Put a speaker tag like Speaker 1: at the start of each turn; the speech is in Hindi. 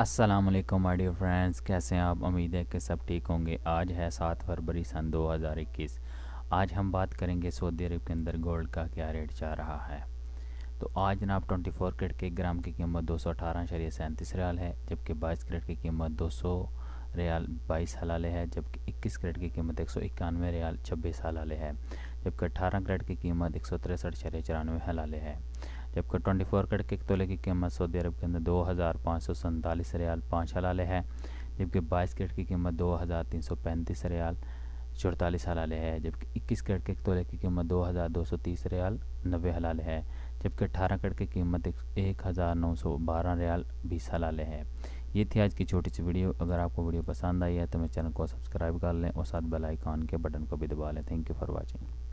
Speaker 1: असलम माय डियर फ्रेंड्स कैसे हैं आप उम्मीद है कि सब ठीक होंगे आज है सात फरवरी सन 2021 आज हम बात करेंगे सऊदी अरब के अंदर गोल्ड का क्या रेट जा रहा है तो आज जनाब 24 करेट के ग्राम की कीमत दो सौ अठारह सैंतीस रियाल है जबकि 22 करेट की कीमत 200 रियाल 22 हलाले है जबकि 21 करेट की कीमत एक सौ इक्यानवे रियाल छब्बीस हलाले है जबकि 18 करेट की कीमत एक सौ तिरसठ चौरानवे हलाले है जबकि 24 कैट के तोले की कीमत सऊदी अरब के अंदर दो हज़ार पाँच सौ सैंतालीस रियाल पाँच हलाले है जबकि 22 कैट की कीमत दो हज़ार तीन सौ पैंतीस रियाल चौतालीस हलाले है जबकि 21 कैट के तोले की कीमत दो हज़ार दो सौ तीस रियाल नबे हलाले है जबकि 18 कैट की कीमत एक हज़ार नौ सौ बारह रियाल बीस हलाले है ये थी आज की छोटी सी वीडियो अगर आपको वीडियो पसंद आई है तो मेरे चैनल को सब्सक्राइब कर लें और साथ बेल के बटन को भी दबा लें थैंक यू फॉर वॉचिंग